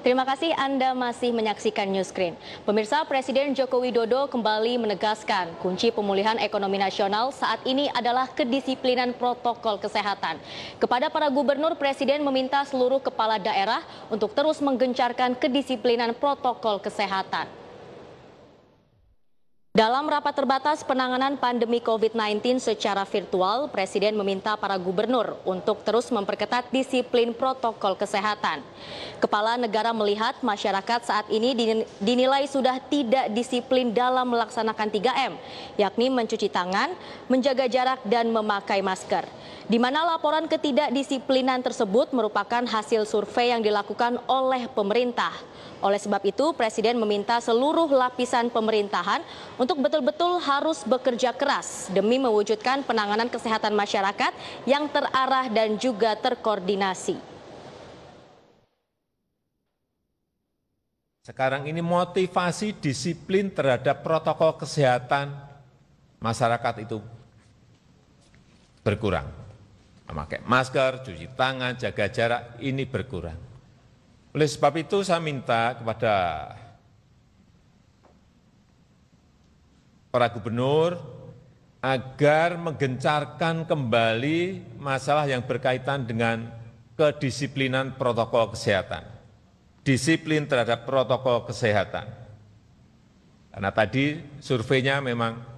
Terima kasih Anda masih menyaksikan News Screen. Pemirsa Presiden Joko Widodo kembali menegaskan kunci pemulihan ekonomi nasional saat ini adalah kedisiplinan protokol kesehatan. Kepada para gubernur, Presiden meminta seluruh kepala daerah untuk terus menggencarkan kedisiplinan protokol kesehatan. Dalam rapat terbatas penanganan pandemi COVID-19 secara virtual, Presiden meminta para gubernur untuk terus memperketat disiplin protokol kesehatan. Kepala negara melihat masyarakat saat ini dinilai sudah tidak disiplin dalam melaksanakan 3M, yakni mencuci tangan, menjaga jarak, dan memakai masker. Di mana laporan ketidakdisiplinan tersebut merupakan hasil survei yang dilakukan oleh pemerintah. Oleh sebab itu, Presiden meminta seluruh lapisan pemerintahan untuk betul-betul harus bekerja keras demi mewujudkan penanganan kesehatan masyarakat yang terarah dan juga terkoordinasi. Sekarang ini motivasi disiplin terhadap protokol kesehatan masyarakat itu berkurang. Memakai masker, cuci tangan, jaga jarak, ini berkurang. Oleh sebab itu saya minta kepada para gubernur agar menggencarkan kembali masalah yang berkaitan dengan kedisiplinan protokol kesehatan. Disiplin terhadap protokol kesehatan. Karena tadi surveinya memang